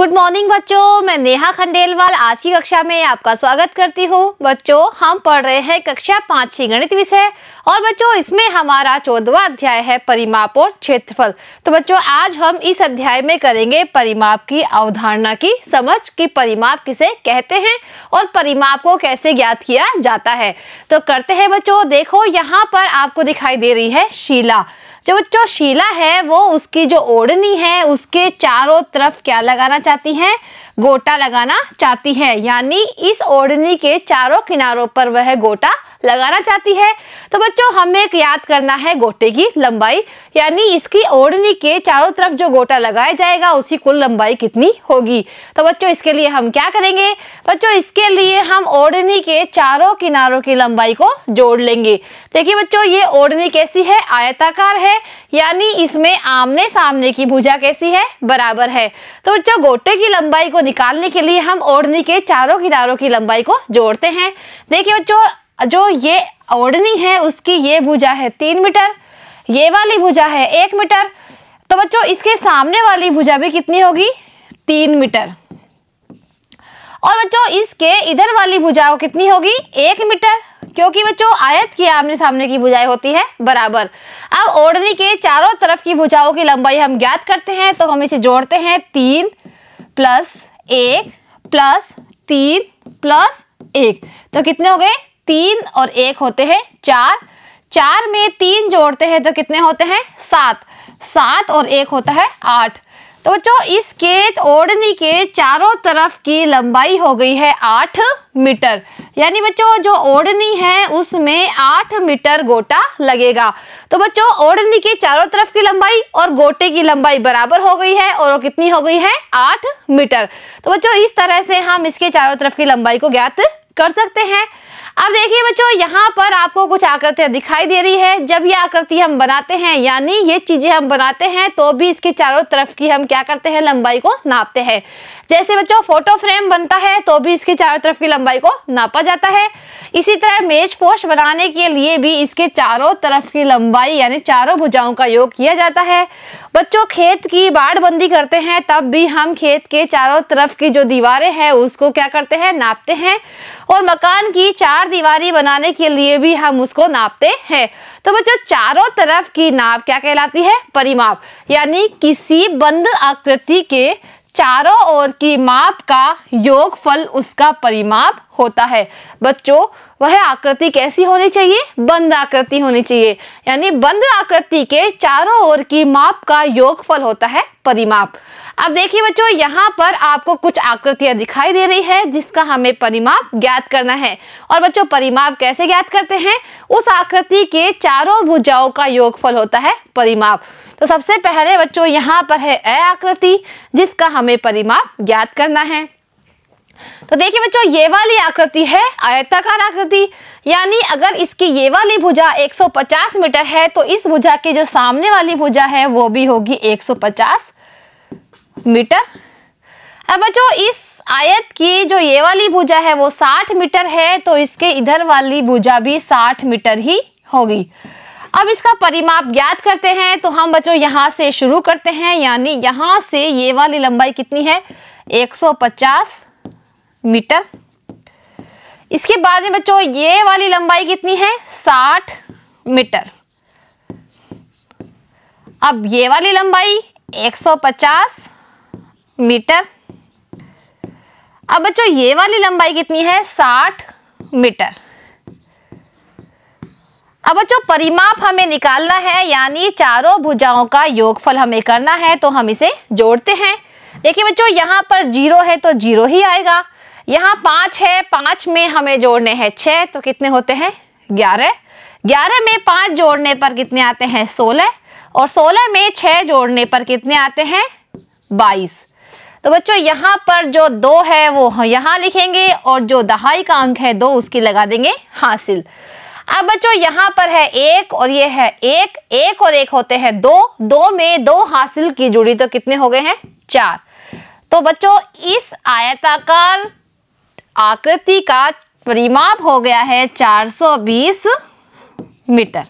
good morning बच्चों मैं नेहा खंडेलवाल आज की कक्षा में आपका स्वागत करती हूँ बच्चों हम पढ़ रहे हैं कक्षा पाँचवीं गणित विषय और बच्चों इसमें हमारा चौदवा अध्याय है परिमाप और क्षेत्रफल तो बच्चों आज हम इस अध्याय में करेंगे परिमाप की अवधारणा की समझ कि परिमाप किसे कहते हैं और परिमाप को कैसे ज्ञात किया जाता है तो करते हैं बच्चों देखो यहाँ पर आपको दिखाई दे रही है शिला जो बच्चों शीला है वो उसकी जो ओढ़नी है उसके चारों तरफ क्या लगाना चाहती है गोटा लगाना चाहती है यानी इस ओढ़नी के चारों किनारों पर वह गोटा लगाना चाहती है तो बच्चों हमें याद करना है गोटे की लंबाई यानी इसकी ओढ़नी के चारों तरफ जो गोटा लगाया जाएगा उसकी कुल लंबाई कितनी होगी तो बच्चों इसके लिए हम क्या करेंगे बच्चों इसके लिए हम ओढ़नी के चारों किनारों की लंबाई को जोड़ लेंगे देखिए बच्चों ये ओढ़नी कैसी है आयताकार है यानी इसमें आमने सामने की भुजा कैसी है बराबर है तो बच्चों गोटे की लंबाई को निकालने के लिए हम ओढ़नी के चारों किनारों की लंबाई को जोड़ते हैं देखिए बच्चों जो ये ओढ़नी है उसकी ये भुजा है तीन मीटर ये वाली भुजा है एक मीटर तो बच्चों इसके सामने वाली भुजा भी कितनी होगी तीन मीटर और बच्चों इसके इधर वाली भुजाओं कितनी होगी एक मीटर क्योंकि बच्चों आयत की आमने सामने की भुजाएं होती है बराबर अब ओढ़नी के चारों तरफ की भुजाओं की लंबाई हम ज्ञात करते हैं तो हम इसे जोड़ते हैं तीन प्लस एक प्लस तीन प्लस एक तो कितने हो गए तीन और एक होते हैं चार चार में तीन जोड़ते हैं तो कितने होते हैं सात सात और एक होता है आठ तो बच्चों इस केत ओढ़नी के चारों तरफ की लंबाई हो गई है आठ मीटर यानी बच्चों जो ओढ़नी है उसमें आठ मीटर गोटा लगेगा तो बच्चों ओढ़नी के चारों तरफ की लंबाई और गोटे की लंबाई बराबर हो गई है और कितनी हो गई है आठ मीटर तो बच्चों इस तरह से हम इसके चारों तरफ की लंबाई को ज्ञात कर सकते हैं अब देखिए बच्चों यहाँ पर आपको कुछ आकृतियाँ दिखाई दे रही है जब ये आकृति हम बनाते हैं यानी ये चीजें हम बनाते हैं तो भी इसके चारों तरफ की हम क्या करते हैं लंबाई को नापते हैं जैसे बच्चों फोटो फ्रेम बनता है तो भी इसके चारों तरफ की लंबाई को नापा जाता है इसी तरह मेज पोस्ट बनाने के लिए भी इसके चारों तरफ की लंबाई यानी चारों भुजाओं का योग किया जाता है बच्चों खेत की बाढ़ बंदी करते हैं तब भी हम खेत के चारों तरफ की जो दीवारें हैं उसको क्या करते हैं नापते हैं और मकान की चार दीवारी बनाने के लिए भी हम उसको नापते हैं तो बच्चों चारों तरफ की नाप क्या कहलाती है परिमाप यानी किसी बंद आकृति के चारों ओर की माप का योगफल उसका परिमाप होता है बच्चों वह आकृति कैसी होनी चाहिए बंद आकृति होनी चाहिए यानी बंद आकृति के चारों ओर की माप का योगफल होता है परिमाप अब देखिए बच्चों यहाँ पर आपको कुछ आकृतियां दिखाई दे रही है जिसका हमें परिमाप ज्ञात करना है और बच्चों परिमाप कैसे ज्ञात करते हैं उस आकृति के चारों भुजाओं का योगफल होता है परिमाप तो सबसे पहले बच्चों यहाँ पर है ए आकृति जिसका हमें परिमाप ज्ञात करना है तो देखिए बच्चों ये वाली आकृति है आयताकार आकृति यानी अगर इसकी ये वाली भुजा 150 मीटर है तो इस भुजा की जो सामने वाली भुजा है वो भी होगी 150 मीटर अब बच्चों इस आयत की जो ये वाली भुजा है वो 60 मीटर है तो इसके इधर वाली भुजा भी 60 मीटर ही होगी अब इसका परिमाप ज्ञात करते हैं तो हम बच्चों यहां से शुरू करते हैं यानी यहां से ये वाली लंबाई कितनी है 150 मीटर इसके बाद में बच्चों ये वाली लंबाई कितनी है 60 मीटर अब ये वाली लंबाई 150 मीटर अब बच्चों ये वाली लंबाई कितनी है 60 मीटर अब बच्चों परिमाप हमें निकालना है यानी चारों भुजाओं का योगफल हमें करना है तो हम इसे जोड़ते हैं देखिए बच्चों यहाँ पर जीरो है तो जीरो ही आएगा यहाँ पांच है पांच में हमें जोड़ने हैं छह तो कितने होते हैं ग्यारह ग्यारह में पांच जोड़ने पर कितने आते हैं सोलह और सोलह में छह जोड़ने पर कितने आते हैं बाईस तो बच्चों यहाँ पर जो दो है वो यहाँ लिखेंगे और जो दहाई का अंक है दो उसकी लगा देंगे हासिल अब बच्चों यहाँ पर है एक और ये है एक एक और एक होते हैं दो दो में दो हासिल की जुड़ी तो कितने हो गए हैं चार तो बच्चों इस आयताकार आकृति का परिमाप हो गया है 420 मीटर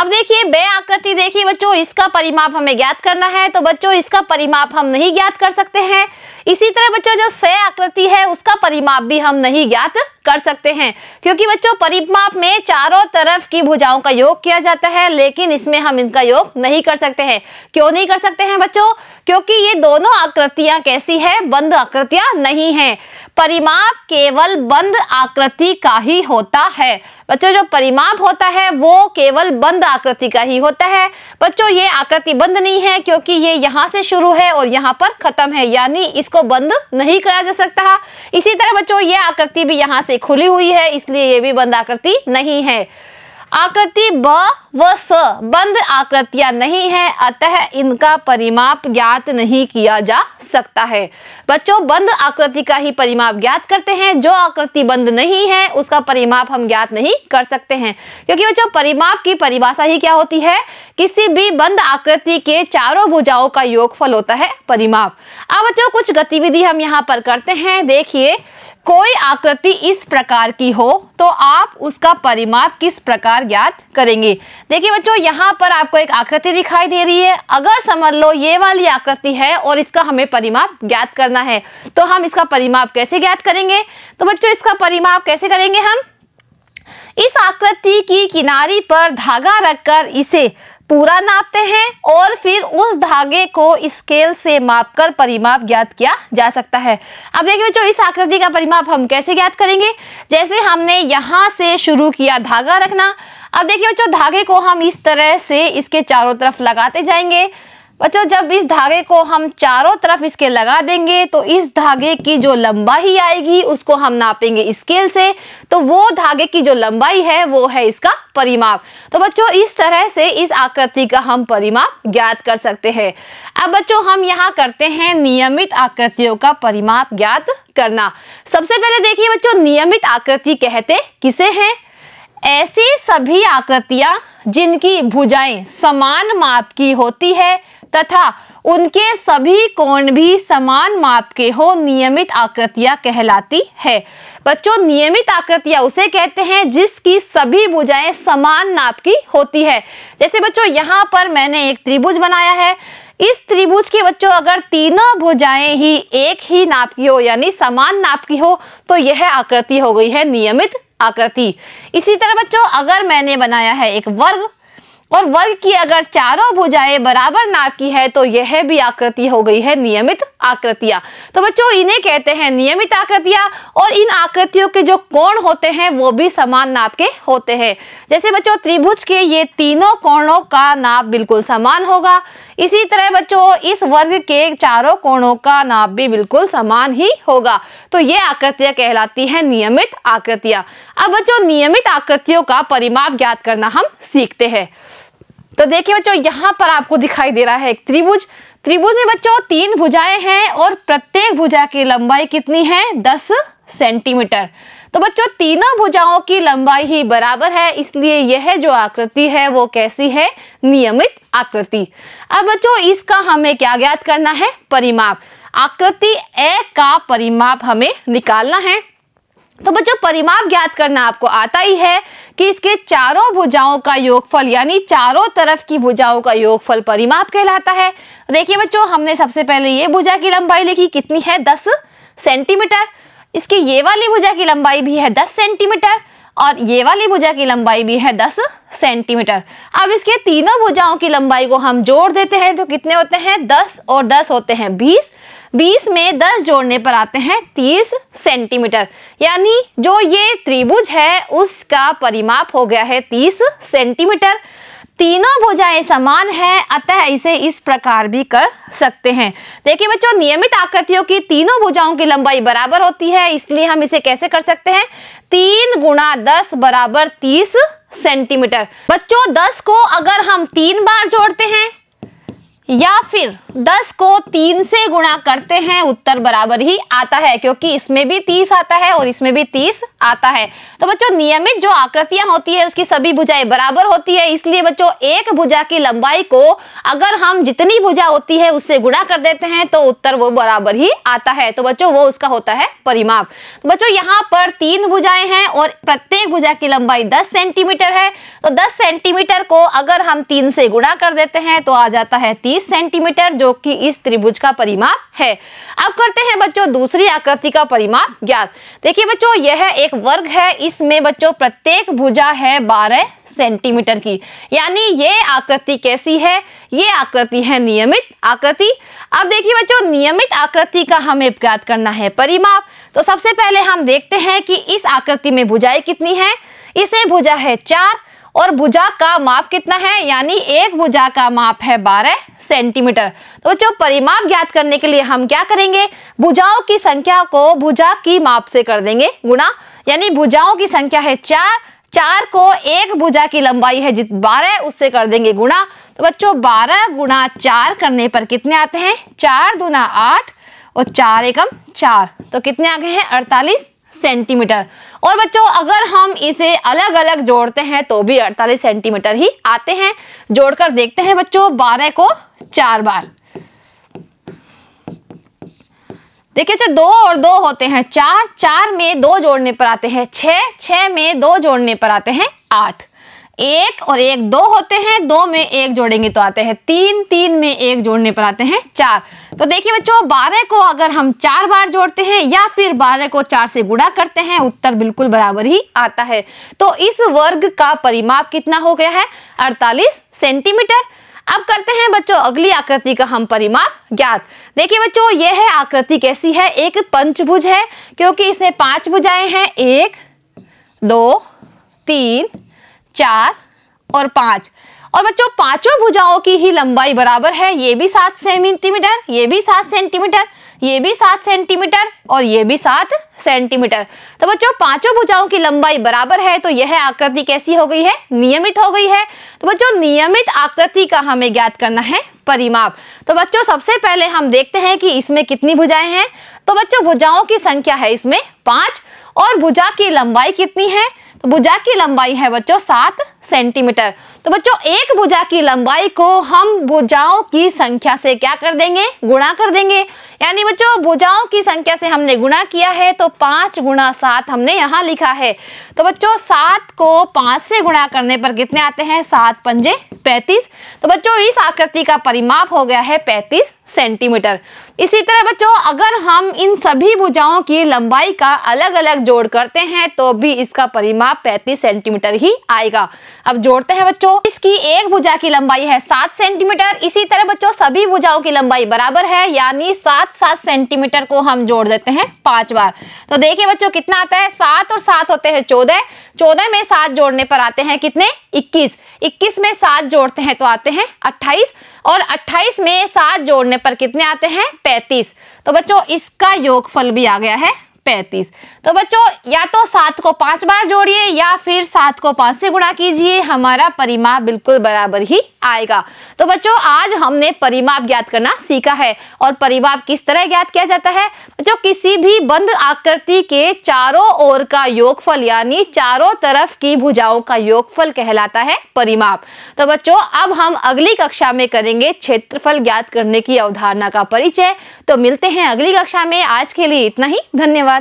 अब देखिए बे आकृति देखिए बच्चों इसका परिमाप हमें ज्ञात करना है तो बच्चों इसका परिमाप हम नहीं ज्ञात कर सकते हैं इसी तरह बच्चों जो सह आकृति है उसका परिमाप भी हम नहीं ज्ञात कर सकते हैं क्योंकि बच्चों परिमाप में चारों तरफ की भुजाओं का योग किया जाता है लेकिन इसमें हम इनका योग नहीं कर सकते हैं क्यों नहीं कर सकते हैं बच्चों क्योंकि ये दोनों आकृतियां कैसी है बंद आकृतियां नहीं है परिमाप केवल बंद आकृति का ही होता है बच्चों जो परिमाप होता है वो केवल बंद आकृति का ही होता है बच्चों ये आकृति बंद नहीं है क्योंकि ये यहाँ से शुरू है और यहाँ पर खत्म है यानी इसको इसको बंद नहीं कराया जा सकता इसी तरह बच्चों ये आकृति भी यहाँ से खुली हुई है इसलिए ये भी बंद आकृति नहीं है आकृति ब व स बंद आकृतियां नहीं है अतः इनका परिमाप ज्ञात नहीं किया जा सकता है बच्चों बंद आकृति का ही परिमाप ज्ञात करते हैं जो आकृति बंद नहीं है उसका परिमाप हम ज्ञात नहीं कर सकते हैं क्योंकि बच्चों परिमाप की परिभाषा ही क्या होती है किसी भी बंद आकृति के चारों भुजाओं का योगफल होता है परिमाप अब बच्चों कुछ गतिविधि हम यहाँ पर करते हैं देखिए कोई आकृति इस प्रकार की हो तो आप उसका परिमाप किस प्रकार ज्ञात करेंगे देखिए बच्चों यहाँ पर आपको एक आकृति दिखाई दे रही है अगर समझ लो ये वाली आकृति है और इसका हमें परिमाप ज्ञात करना है तो हम इसका परिमाप कैसे ज्ञात करेंगे तो बच्चों इसका परिमाप कैसे करेंगे हम इस आकृति की किनारी पर धागा रखकर इसे पूरा नापते हैं और फिर उस धागे को स्केल से मापकर परिमाप ज्ञात किया जा सकता है अब देखिए बच्चों इस आकृति का परिमाप हम कैसे ज्ञात करेंगे जैसे हमने यहाँ से शुरू किया धागा रखना अब देखिए बच्चों धागे को हम इस तरह से इसके चारों तरफ लगाते जाएंगे बच्चों जब इस धागे को हम चारों तरफ इसके लगा देंगे तो इस धागे की जो लंबाई आएगी उसको हम नापेंगे स्केल से तो वो धागे की जो लंबाई है वो है इसका परिमाप तो बच्चों इस तरह से इस आकृति का हम परिमाप ज्ञात कर सकते हैं अब बच्चों हम यहाँ करते हैं नियमित आकृतियों का परिमाप ज्ञात करना सबसे पहले देखिए बच्चों नियमित आकृति कहते किसे हैं ऐसी सभी आकृतियां जिनकी भुजाएं समान माप की होती है तथा उनके सभी कोण भी समान माप के हो नियमित आकृतियां कहलाती है बच्चों नियमित आकृतियां उसे कहते हैं जिसकी सभी भुजाएं समान नाप की होती है जैसे बच्चों यहाँ पर मैंने एक त्रिभुज बनाया है इस त्रिभुज के बच्चों अगर तीनों भुजाएं ही एक ही नाप की हो यानी समान नाप की हो तो यह आकृति हो गई है नियमित आकृति इसी तरह बच्चों अगर मैंने बनाया है एक वर्ग और वर्ग की अगर चारों भुजाएं बराबर नाप की है तो यह भी आकृति हो गई है नियमित आकृतियां तो बच्चों इन्हें कहते हैं नियमित आकृतियां और इन आकृतियों के जो कोण होते हैं वो भी समान नाप के होते हैं जैसे बच्चों त्रिभुज के ये तीनों कोणों का नाप बिल्कुल समान होगा इसी तरह बच्चों इस वर्ग के चारों कोणों का नाप भी बिल्कुल समान ही होगा तो ये आकृतियां कहलाती हैं नियमित आकृतियां अब बच्चों नियमित आकृतियों का परिमाप ज्ञात करना हम सीखते हैं तो देखिए बच्चों यहाँ पर आपको दिखाई दे रहा है एक त्रिभुज त्रिभुज में बच्चों तीन भुजाएं हैं और प्रत्येक भुजा की लंबाई कितनी है दस सेंटीमीटर तो बच्चों तीनों भुजाओं की लंबाई ही बराबर है इसलिए यह जो आकृति है वो कैसी है नियमित आकृति अब बच्चों इसका हमें क्या ज्ञात करना है परिमाप आकृति ए का परिमाप हमें निकालना है तो बच्चों परिमाप ज्ञात करना आपको आता ही है कि इसके चारों भुजाओं का योगफल यानी चारों तरफ की भुजाओं का योगफल परिमाप कहलाता है देखिए बच्चों हमने सबसे पहले ये भुजा की लंबाई लिखी कितनी है दस सेंटीमीटर इसकी ये वाली भुजा की लंबाई भी है दस सेंटीमीटर और ये वाली भुजा की लंबाई भी है दस सेंटीमीटर अब इसके तीनों भुजाओं की लंबाई को हम जोड़ देते हैं तो कितने होते हैं दस और दस होते हैं बीस बीस में दस जोड़ने पर आते हैं तीस सेंटीमीटर यानी जो ये त्रिभुज है उसका परिमाप हो गया है तीस सेंटीमीटर तीनों भुजाएं समान है अतः इसे इस प्रकार भी कर सकते हैं देखिए बच्चों नियमित आकृतियों की तीनों भुजाओं की लंबाई बराबर होती है इसलिए हम इसे कैसे कर सकते हैं तीन गुणा दस बराबर तीस सेंटीमीटर बच्चों दस को अगर हम तीन बार जोड़ते हैं या फिर 10 को 3 से गुणा करते हैं उत्तर बराबर ही आता है क्योंकि इसमें भी 30 आता है और इसमें भी 30 आता है तो बच्चों नियमित जो आकृतियां होती है उसकी सभी भुजाएं बराबर होती है इसलिए बच्चों एक भुजा की लंबाई को अगर हम जितनी भुजा होती है उससे गुणा कर देते हैं तो उत्तर वो बराबर ही आता है तो बच्चों वो उसका होता है परिमाप तो बच्चों यहाँ पर तीन भुजाएं हैं और प्रत्येक भुजा की लंबाई दस सेंटीमीटर है तो दस सेंटीमीटर को अगर हम तीन से गुणा कर देते हैं तो आ जाता है तीन बीस सेंटीमीटर जो कि इस त्रिभुज का परिमाप है अब करते हैं बच्चों दूसरी आकृति का परिमाप ज्ञात देखिए बच्चों यह एक वर्ग है इसमें बच्चों प्रत्येक भुजा है बारह सेंटीमीटर की यानी ये आकृति कैसी है ये आकृति है नियमित आकृति अब देखिए बच्चों नियमित आकृति का हमें ज्ञात करना है परिमाप तो सबसे पहले हम देखते हैं कि इस आकृति में भुजाएं कितनी है इसमें भुजा है चार और भुजा का माप कितना है यानी एक भुजा का माप है 12 सेंटीमीटर तो बच्चों परिमाप ज्ञात करने के लिए हम क्या करेंगे भुजाओं की संख्या को भुजा की माप से कर देंगे गुणा यानी भुजाओं की संख्या है चार चार को एक भुजा की लंबाई है जित बारह उससे कर देंगे गुणा तो बच्चों बारह गुणा चार करने पर कितने आते हैं चार दुना आठ और चार एकम चार तो कितने आ गए हैं अड़तालीस सेंटीमीटर और बच्चों अगर हम इसे अलग अलग जोड़ते हैं तो भी 48 सेंटीमीटर ही आते हैं जोड़कर देखते हैं बच्चों 12 को चार बार देखिए जो दो और दो होते हैं चार चार में दो जोड़ने पर आते हैं छ छ में दो जोड़ने पर आते हैं आठ एक और एक दो होते हैं दो में एक जोड़ेंगे तो आते हैं तीन तीन में एक जोड़ने पर आते हैं चार तो देखिए बच्चों बारह को अगर हम चार बार जोड़ते हैं या फिर बारह को चार से गुणा करते हैं उत्तर बिल्कुल बराबर ही आता है तो इस वर्ग का परिमाप कितना हो गया है अड़तालीस सेंटीमीटर अब करते हैं बच्चों अगली आकृति का हम परिमाप ज्ञात देखिए बच्चों ये है आकृति कैसी है एक पंचभुज है क्योंकि इसमें पांच भुजाएं हैं एक दो तीन चार और पांच और बच्चों पांचों भुजाओं की ही लंबाई बराबर है ये भी सात सेंटीमीटर ये भी सात सेंटीमीटर ये भी सात सेंटीमीटर और ये भी सात सेंटीमीटर तो बच्चों पांचों भुजाओं की लंबाई बराबर है तो यह आकृति कैसी हो गई है नियमित हो गई है तो बच्चों नियमित आकृति का हमें ज्ञात करना है परिमाप तो बच्चों सबसे पहले हम देखते हैं कि इसमें कितनी भुजाएं हैं तो बच्चों भुजाओं की संख्या है इसमें पांच और भुजा की लंबाई कितनी है तो भुजा की लंबाई है बच्चों सात सेंटीमीटर तो बच्चों एक भुजा की लंबाई को हम भुजाओं की संख्या से क्या कर देंगे गुणा कर देंगे यानी बच्चों भुजाओं की संख्या से हमने गुणा किया है तो पांच गुणा सात हमने यहाँ लिखा है तो बच्चों सात को पांच से गुणा करने पर कितने आते हैं सात पंजे पैंतीस तो बच्चों इस आकृति का परिमाप हो गया है पैंतीस सेंटीमीटर इसी तरह बच्चों अगर हम इन सभी भुजाओं की लंबाई का अलग अलग जोड़ करते हैं तो भी इसका परिमाप पैतीस सेंटीमीटर ही आएगा अब जोड़ते हैं बच्चों बच्चों इसकी एक भुजा की लंबाई है सात सेंटीमीटर इसी तरह बच्चों सभी भुजाओं की लंबाई बराबर है यानी सात सात सेंटीमीटर को हम जोड़ देते हैं पांच बार तो देखिए बच्चों कितना आता है सात और सात होते हैं चौदह चौदह में सात जोड़ने पर आते हैं कितने इक्कीस इक्कीस में सात जोड़ते हैं तो आते हैं अट्ठाईस और अट्ठाईस में सात जोड़ने पर कितने आते हैं पैंतीस तो बच्चों इसका योगफल भी आ गया है पैंतीस तो बच्चों या तो सात को पांच बार जोड़िए या फिर सात को पांच से गुणा कीजिए हमारा परिमाप बिल्कुल बराबर ही आएगा तो बच्चों आज हमने परिमाप ज्ञात करना सीखा है और परिमाप किस तरह ज्ञात किया जाता है जो किसी भी बंद आकृति के चारों ओर का योगफल यानी चारों तरफ की भुजाओं का योगफल कहलाता है परिमाप तो बच्चों अब हम अगली कक्षा में करेंगे क्षेत्रफल ज्ञात करने की अवधारणा का परिचय तो मिलते हैं अगली कक्षा में आज के लिए इतना ही धन्यवाद